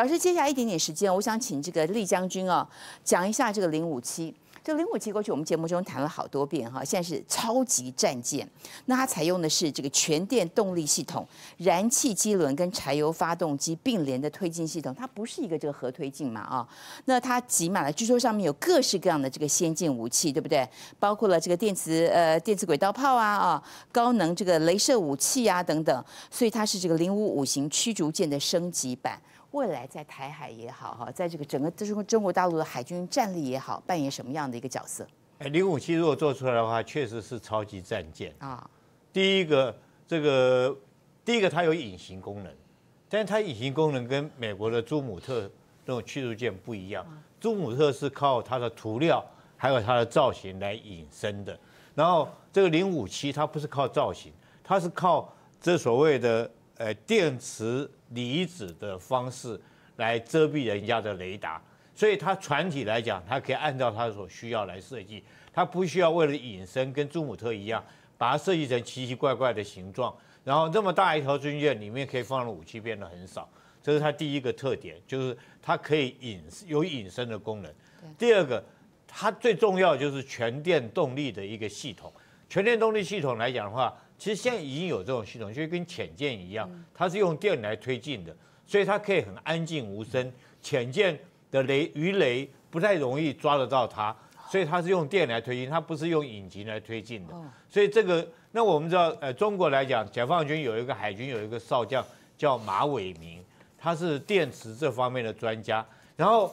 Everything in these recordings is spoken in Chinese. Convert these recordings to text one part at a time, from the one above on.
老师，接下来一点点时间，我想请这个厉将军啊讲一下这个零五七。这零五七过去我们节目中谈了好多遍哈，现在是超级战舰。那它采用的是这个全电动力系统，燃气机轮跟柴油发动机并联的推进系统，它不是一个这个核推进嘛啊？那它挤满了，据说上面有各式各样的这个先进武器，对不对？包括了这个电磁呃电磁轨道炮啊啊，高能这个镭射武器啊等等，所以它是这个零五五型驱逐舰的升级版。未来在台海也好，哈，在这个整个中中国大陆的海军战力也好，扮演什么样的一个角色？哎，零五七如果做出来的话，确实是超级战舰啊。第一个，这个第一个它有隐形功能，但是它隐形功能跟美国的朱姆特那种驱逐舰不一样。朱姆特是靠它的涂料还有它的造型来隐身的，然后这个零五七它不是靠造型，它是靠这所谓的。呃，电磁离子的方式来遮蔽人家的雷达，所以它船体来讲，它可以按照它所需要来设计，它不需要为了隐身跟朱姆特一样，把它设计成奇奇怪怪的形状，然后这么大一条军舰里面可以放的武器变得很少，这是它第一个特点，就是它可以隐有隐身的功能。第二个，它最重要就是全电动力的一个系统，全电动力系统来讲的话。其实现在已经有这种系统，就跟潜舰一样，它是用电来推进的，所以它可以很安静无声。潜舰的雷鱼雷不太容易抓得到它，所以它是用电来推进，它不是用引擎来推进的。所以这个，那我们知道，呃，中国来讲，解放军有一个海军有一个少将叫马伟明，他是电池这方面的专家。然后，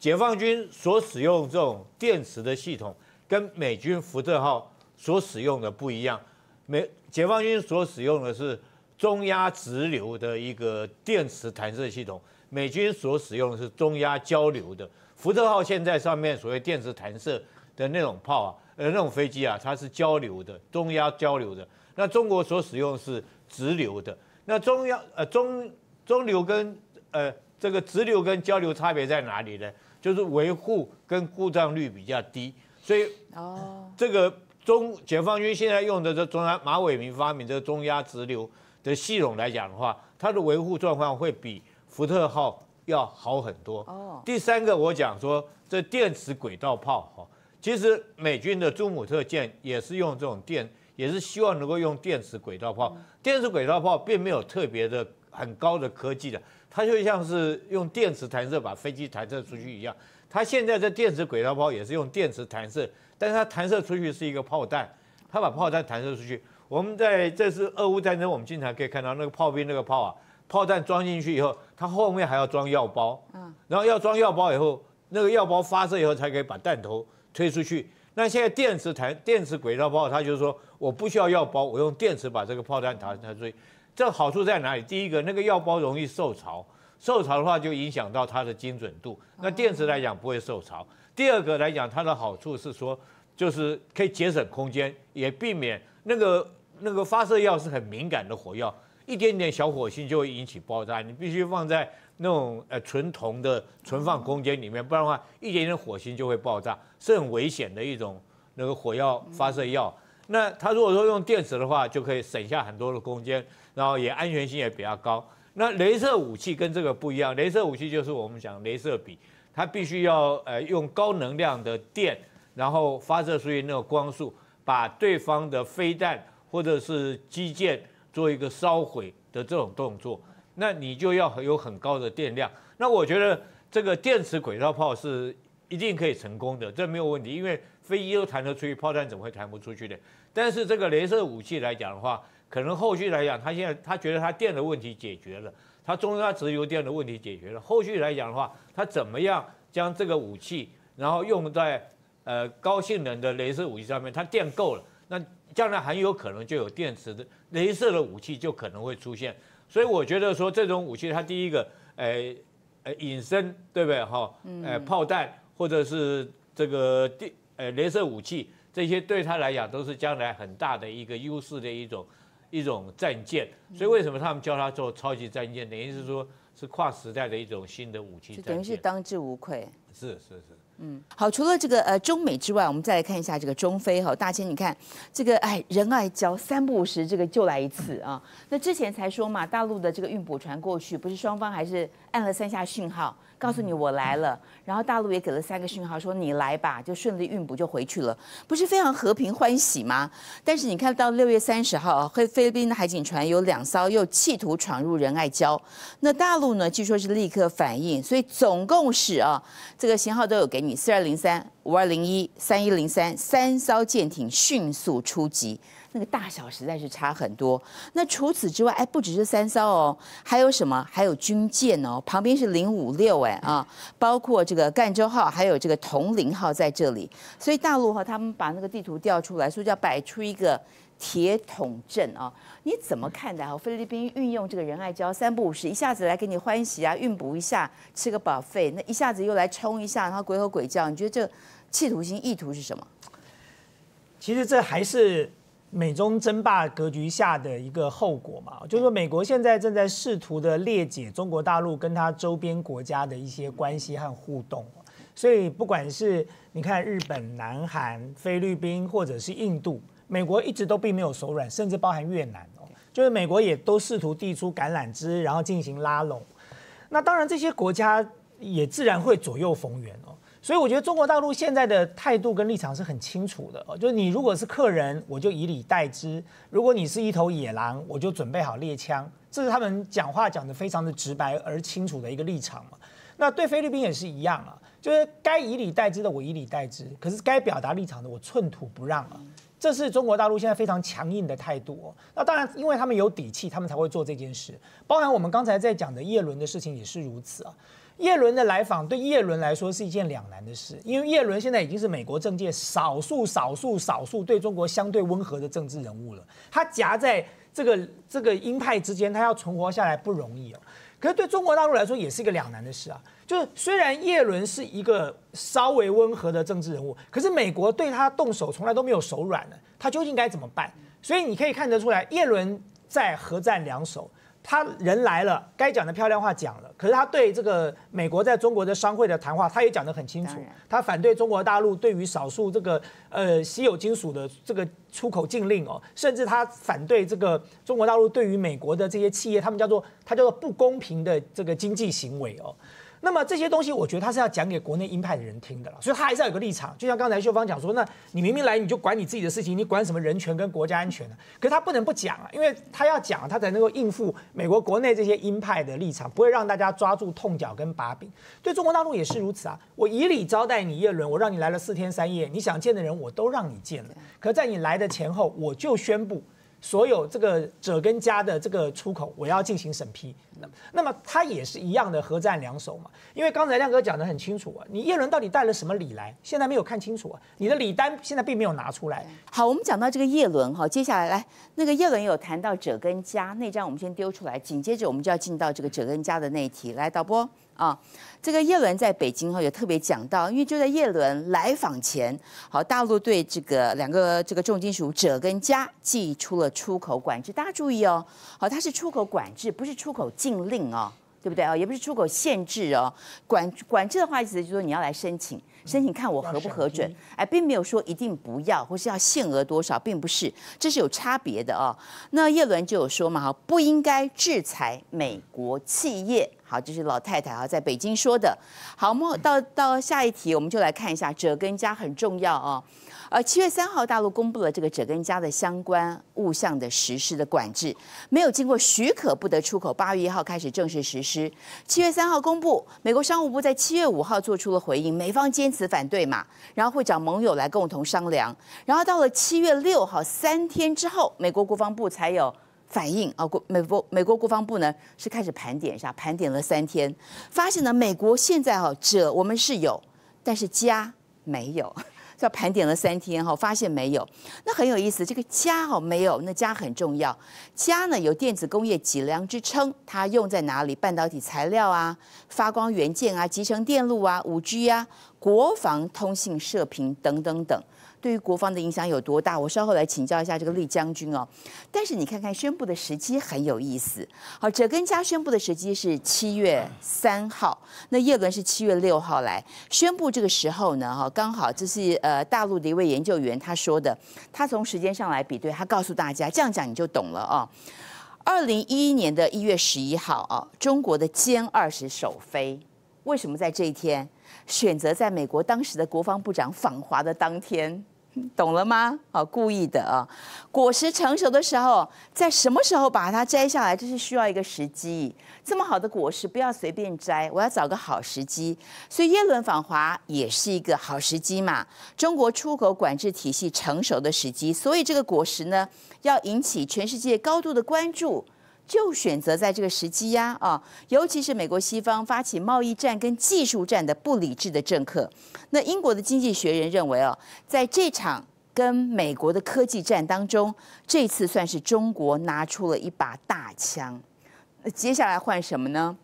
解放军所使用这种电池的系统，跟美军福特号所使用的不一样。美解放军所使用的是中压直流的一个电磁弹射系统，美军所使用的是中压交流的。福特号现在上面所谓电磁弹射的那种炮啊，呃，那种飞机啊，它是交流的，中压交流的。那中国所使用是直流的。那中央呃中中流跟呃这个直流跟交流差别在哪里呢？就是维护跟故障率比较低，所以哦这个。中解放军现在用的这中央马伟明发明的中压直流的系统来讲的话，它的维护状况会比福特号要好很多。哦，第三个我讲说这电磁轨道炮哈，其实美军的朱姆特舰也是用这种电，也是希望能够用电磁轨道炮。电磁轨道炮并没有特别的很高的科技的。它就像是用电磁弹射把飞机弹射出去一样，它现在这电磁轨道炮也是用电磁弹射，但是它弹射出去是一个炮弹，它把炮弹弹射出去。我们在这次俄乌战争，我们经常可以看到那个炮兵那个炮啊，炮弹装进去以后，它后面还要装药包，嗯，然后要装药包以后，那个药包发射以后才可以把弹头推出去。那现在电磁弹电磁轨道炮，它就是说我不需要药包，我用电磁把这个炮弹弹弹出去。这好处在哪里？第一个，那个药包容易受潮，受潮的话就影响到它的精准度。那电池来讲不会受潮。第二个来讲，它的好处是说，就是可以节省空间，也避免那个那个发射药是很敏感的火药，一点点小火星就会引起爆炸，你必须放在那种呃纯铜的存放空间里面，不然的话，一点点火星就会爆炸，是很危险的一种那个火药发射药。那它如果说用电池的话，就可以省下很多的空间。然后也安全性也比较高。那镭射武器跟这个不一样，镭射武器就是我们讲镭射笔，它必须要呃用高能量的电，然后发射出去那个光束，把对方的飞弹或者是机舰做一个烧毁的这种动作。那你就要有很高的电量。那我觉得这个电磁轨道炮是一定可以成功的，这没有问题，因为飞机都弹得出去，炮弹怎么会弹不出去的？但是这个镭射武器来讲的话，可能后续来讲，他现在他觉得他电的问题解决了，他中央直流电的问题解决了。后续来讲的话，他怎么样将这个武器，然后用在呃高性能的镭射武器上面？他电够了，那将来很有可能就有电池的镭射的武器就可能会出现。所以我觉得说这种武器，它第一个，哎，呃，隐身，对不对？哈，嗯，呃，炮弹或者是这个电呃镭射武器，这些对他来讲都是将来很大的一个优势的一种。一种战舰，所以为什么他们叫它做超级战舰？等于是说，是跨时代的一种新的武器，等于是当之无愧。是是是。嗯，好，除了这个呃中美之外，我们再来看一下这个中非哈大千，你看这个哎仁爱礁三不五时这个就来一次啊，那之前才说嘛，大陆的这个运补船过去，不是双方还是按了三下讯号，告诉你我来了，然后大陆也给了三个讯号说你来吧，就顺利运补就回去了，不是非常和平欢喜吗？但是你看到六月三十号，菲菲律宾的海警船有两艘又企图闯入仁爱礁，那大陆呢据说是立刻反应，所以总共是啊这个型号都有给。四二零三五二零一三一零三三艘舰艇迅速出击，那个大小实在是差很多。那除此之外，哎，不只是三艘哦，还有什么？还有军舰哦，旁边是零五六哎啊，包括这个赣州号，还有这个铜陵号在这里。所以大陆哈，他们把那个地图调出来，所以摆出一个。铁桶阵啊，你怎么看待啊？菲律宾运用这个仁爱礁三不五十，一下子来给你欢喜啊，运补一下，吃个饱费，那一下子又来冲一下，然后鬼吼鬼叫，你觉得这企图心意图是什么？其实这还是美中争霸格局下的一个后果嘛，就是说美国现在正在试图的裂解中国大陆跟他周边国家的一些关系和互动，所以不管是你看日本、南韩、菲律宾或者是印度。美国一直都并没有手软，甚至包含越南哦，就是美国也都试图递出橄榄枝，然后进行拉拢。那当然，这些国家也自然会左右逢源哦。所以我觉得中国大陆现在的态度跟立场是很清楚的，就是你如果是客人，我就以礼待之；如果你是一头野狼，我就准备好猎枪。这是他们讲话讲得非常的直白而清楚的一个立场嘛。那对菲律宾也是一样啊，就是该以礼待之的我以礼待之，可是该表达立场的我寸土不让啊。这是中国大陆现在非常强硬的态度。那当然，因为他们有底气，他们才会做这件事。包含我们刚才在讲的叶伦的事情也是如此啊。叶伦的来访对叶伦来说是一件两难的事，因为叶伦现在已经是美国政界少数少数少数对中国相对温和的政治人物了。他夹在这个这个鹰派之间，他要存活下来不容易哦。可是对中国大陆来说也是一个两难的事啊，就是虽然叶伦是一个稍微温和的政治人物，可是美国对他动手从来都没有手软的，他究竟该怎么办？所以你可以看得出来，叶伦在核战两手。他人来了，该讲的漂亮话讲了，可是他对这个美国在中国的商会的谈话，他也讲得很清楚。他反对中国大陆对于少数这个呃稀有金属的这个出口禁令哦，甚至他反对这个中国大陆对于美国的这些企业，他们叫做他叫做不公平的这个经济行为哦。那么这些东西，我觉得他是要讲给国内鹰派的人听的了，所以他还是要有个立场。就像刚才秀芳讲说，那你明明来你就管你自己的事情，你管什么人权跟国家安全呢？可是他不能不讲啊，因为他要讲，他才能够应付美国国内这些鹰派的立场，不会让大家抓住痛脚跟把柄。对中国大陆也是如此啊，我以礼招待你，叶伦，我让你来了四天三夜，你想见的人我都让你见了。可在你来的前后，我就宣布。所有这个者跟家的这个出口，我要进行审批。那那么他也是一样的核战两手嘛？因为刚才亮哥讲得很清楚啊，你叶伦到底带了什么礼来？现在没有看清楚，啊，你的礼单现在并没有拿出来。好，我们讲到这个叶伦哈，接下来来那个叶伦有谈到者跟家那张，我们先丢出来，紧接着我们就要进到这个者跟家的那题来导播。啊，这个叶伦在北京哈有特别讲到，因为就在叶伦来访前，好，大陆对这个两个这个重金属锗跟镓，寄出了出口管制。大家注意哦，好，它是出口管制，不是出口禁令哦，对不对啊？也不是出口限制哦，管管制的话，意思就是说你要来申请，申请看我合不合准，哎，并没有说一定不要，或是要限额多少，并不是，这是有差别的哦。那叶伦就有说嘛，哈，不应该制裁美国企业。好，这是老太太啊，在北京说的。好，我们到到下一题，我们就来看一下“者跟家很重要啊。呃，七月三号大陆公布了这个“者跟家的相关物项的实施的管制，没有经过许可不得出口。八月一号开始正式实施。七月三号公布，美国商务部在七月五号做出了回应，美方坚持反对嘛，然后会找盟友来共同商量。然后到了七月六号，三天之后，美国国防部才有。反映啊，国美国美国国防部呢是开始盘点一下，盘点了三天，发现呢美国现在哈者我们是有，但是家没有，叫盘点了三天哈，发现没有，那很有意思，这个家哈没有，那家很重要，家呢有电子工业脊梁之称，它用在哪里？半导体材料啊，发光元件啊，集成电路啊，五 G 啊，国防通信射频等等等。对于国防的影响有多大？我稍后来请教一下这个李将军哦。但是你看看宣布的时机很有意思。好，哲根加宣布的时机是七月三号，那叶伦是七月六号来宣布。这个时候呢，哈，刚好这是呃大陆的一位研究员他说的，他从时间上来比对，他告诉大家这样讲你就懂了啊。二零一一年的一月十一号啊，中国的歼二十首飞，为什么在这一天选择在美国当时的国防部长访华的当天？懂了吗？哦，故意的啊！果实成熟的时候，在什么时候把它摘下来，这是需要一个时机。这么好的果实，不要随便摘，我要找个好时机。所以，耶伦访华也是一个好时机嘛，中国出口管制体系成熟的时机。所以，这个果实呢，要引起全世界高度的关注。就选择在这个时机呀啊，尤其是美国西方发起贸易战跟技术战的不理智的政客。那英国的经济学人认为哦，在这场跟美国的科技战当中，这次算是中国拿出了一把大枪。接下来换什么呢？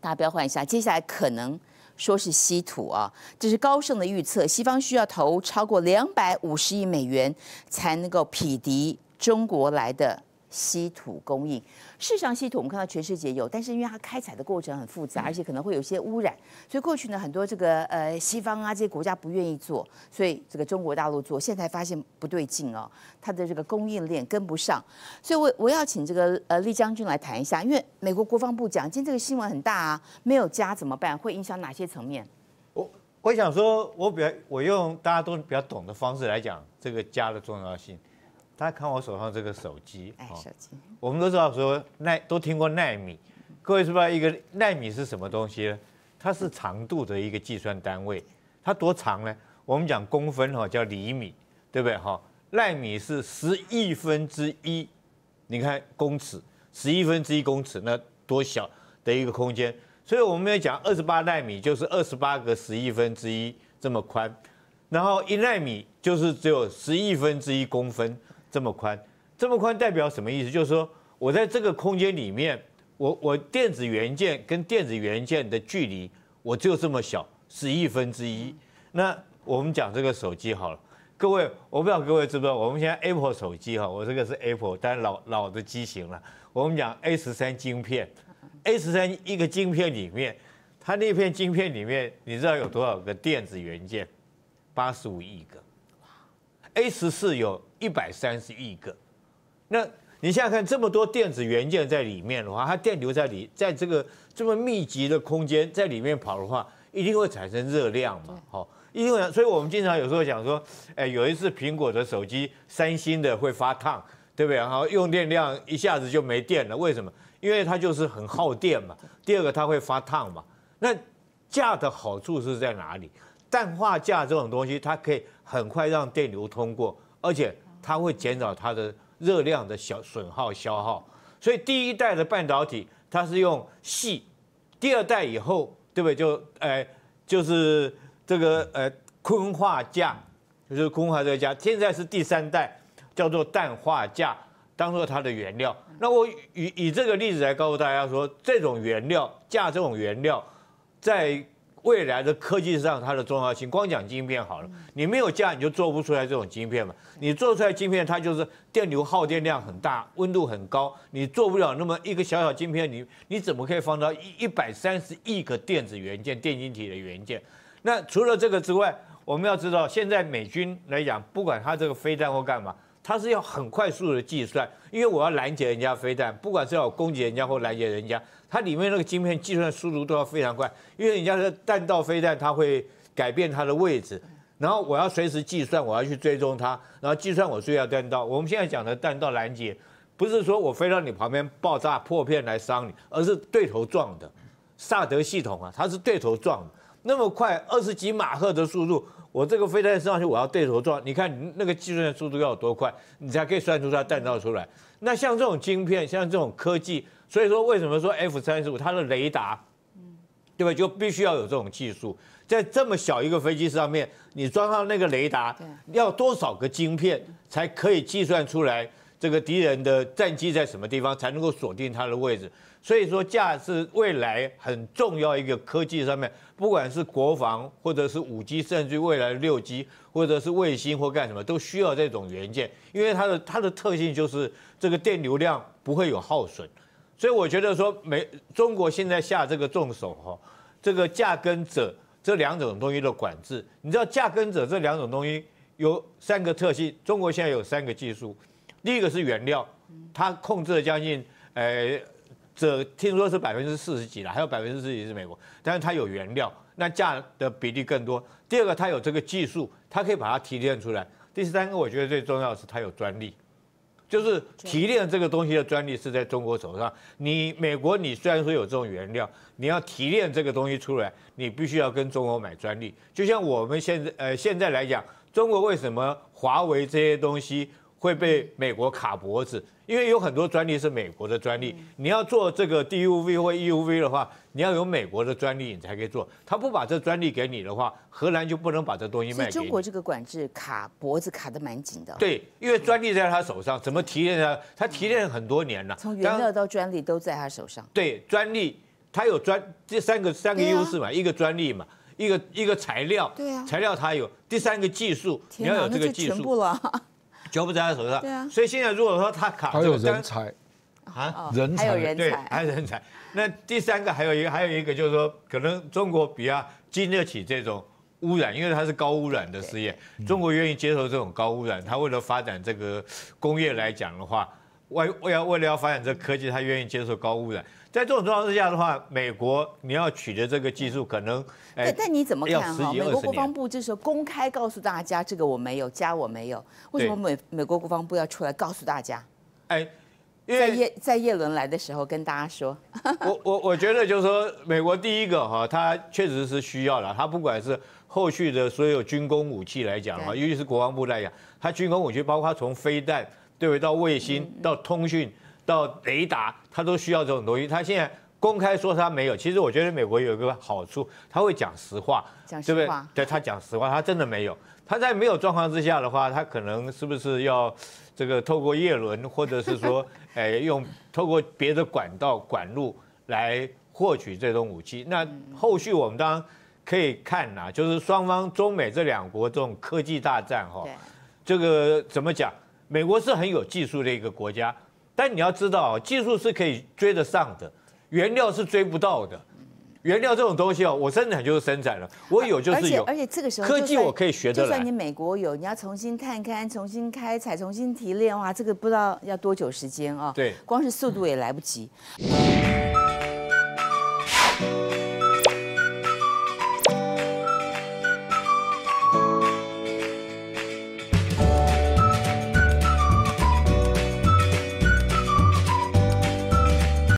大标换一下，接下来可能说是稀土啊。这是高盛的预测，西方需要投超过两百五十亿美元才能够匹敌中国来的。稀土供应，事实上，稀土我们看到全世界有，但是因为它开采的过程很复杂，而且可能会有一些污染，所以过去呢，很多这个呃西方啊这些国家不愿意做，所以这个中国大陆做，现在发现不对劲哦，它的这个供应链跟不上，所以，我我要请这个呃李将军来谈一下，因为美国国防部讲，今天这个新闻很大啊，没有加怎么办？会影响哪些层面？我我想说，我比较我用大家都比较懂的方式来讲这个家的重要性。大家看我手上这个手机，我们都知道说耐都听过耐米，各位知不知道一个耐米是什么东西呢？它是长度的一个计算单位，它多长呢？我们讲公分哈，叫厘米，对不对哈？耐米是十亿分之一，你看公尺，十亿分之一公尺，那多小的一个空间。所以我们要讲二十八纳米就是二十八个十亿分之一这么宽，然后一纳米就是只有十亿分之一公分。这么宽，这么宽代表什么意思？就是说我在这个空间里面，我我电子元件跟电子元件的距离我就这么小，十亿分之一。那我们讲这个手机好了，各位我不知道各位知不知道，我们现在 Apple 手机哈，我这个是 Apple，但是老老的机型了。我们讲 A 十三晶片，A 十三一个晶片里面，它那片晶片里面，你知道有多少个电子元件？八十五亿个。A 十四有一百三十亿个，那你现在看这么多电子元件在里面的话，它电流在里，在这个这么密集的空间在里面跑的话，一定会产生热量嘛？一因为所以我们经常有时候讲说，哎，有一次苹果的手机，三星的会发烫，对不对？然后用电量一下子就没电了，为什么？因为它就是很耗电嘛。第二个，它会发烫嘛。那价的好处是在哪里？氮化镓这种东西，它可以很快让电流通过，而且它会减少它的热量的小损耗消耗。所以第一代的半导体它是用矽，第二代以后，对不对？就哎，就是这个呃，昆化镓，就是昆化镓。现在是第三代，叫做氮化镓，当做它的原料。那我以以这个例子来告诉大家说，这种原料，加这种原料，在。未来的科技上，它的重要性，光讲晶片好了，你没有架你就做不出来这种晶片嘛？你做出来晶片，它就是电流耗电量很大，温度很高，你做不了那么一个小小晶片，你你怎么可以放到一一百三十亿个电子元件、电晶体的元件？那除了这个之外，我们要知道，现在美军来讲，不管他这个飞弹或干嘛。它是要很快速的计算，因为我要拦截人家飞弹，不管是要攻击人家或拦截人家，它里面那个晶片计算速度都要非常快，因为人家的弹道飞弹它会改变它的位置，然后我要随时计算，我要去追踪它，然后计算我追要弹道。我们现在讲的弹道拦截，不是说我飞到你旁边爆炸破片来伤你，而是对头撞的。萨德系统啊，它是对头撞的，那么快二十几马赫的速度。我这个飞弹上去，我要对头撞。你看那个计算速度要有多快，你才可以算出它弹道出来。那像这种晶片，像这种科技，所以说为什么说 F 三十五它的雷达，对吧？就必须要有这种技术，在这么小一个飞机上面，你装上那个雷达，要多少个晶片才可以计算出来？这个敌人的战机在什么地方才能够锁定它的位置？所以说，架是未来很重要一个科技上面，不管是国防或者是五 G 甚至未来的六 G，或者是卫星或干什么，都需要这种元件，因为它的它的特性就是这个电流量不会有耗损。所以我觉得说，美中国现在下这个重手哈，这个架跟者这两种东西的管制，你知道架跟者这两种东西有三个特性，中国现在有三个技术。第一个是原料，它控制了将近，呃，这听说是百分之四十几了，还有百分之四十几是美国，但是它有原料，那价的比例更多。第二个，它有这个技术，它可以把它提炼出来。第三个，我觉得最重要的是它有专利，就是提炼这个东西的专利是在中国手上。你美国，你虽然说有这种原料，你要提炼这个东西出来，你必须要跟中国买专利。就像我们现在，呃，现在来讲，中国为什么华为这些东西？会被美国卡脖子，因为有很多专利是美国的专利。你要做这个 DUV 或 EUV 的话，你要有美国的专利，你才可以做。他不把这专利给你的话，荷兰就不能把这东西卖给中国。这个管制卡脖子卡得蛮紧的。对，因为专利在他手上，怎么提炼呢？他提炼很多年了，从原料到专利都在他手上。对，专利他有专这三个三个优势嘛，一个专利嘛，一个一个材料，对啊，材料他有，第三个技术你要有这个技术。全部了。全不在他手上，对啊。所以现在如果说他卡住，还有人才啊，人才，对，还有人才。那第三个还有一个，还有一个就是说，可能中国比较经得起这种污染，因为它是高污染的事业。中国愿意接受这种高污染，它为了发展这个工业来讲的话，外为了为了要发展这科技，它愿意接受高污染。在这种状况之下的话，美国你要取得这个技术，可能哎，但你怎么看哈？美国国防部这时候公开告诉大家，这个我没有加，我没有。为什么美美国国防部要出来告诉大家？哎，因为叶在叶伦来的时候跟大家说。我我我觉得就是说，美国第一个哈，他确实是需要了。他不管是后续的所有军工武器来讲哈，尤其是国防部来讲，他军工武器包括他从飞弹对不对到卫星到通讯。到雷达，他都需要这种东西。他现在公开说他没有，其实我觉得美国有一个好处，他会讲实话，对不对？对，他讲实话，他真的没有。他在没有状况之下的话，他可能是不是要这个透过叶轮，或者是说，哎，用透过别的管道管路来获取这种武器？那后续我们当然可以看呐，就是双方中美这两国这种科技大战哈。这个怎么讲？美国是很有技术的一个国家。但你要知道，技术是可以追得上的，原料是追不到的。原料这种东西哦，我生产就是生产了，我有就是有。而且而且，这个时候科技我可以学得来。就算你美国有，你要重新探勘、重新开采、重新提炼，哇，这个不知道要多久时间啊！对，光是速度也来不及。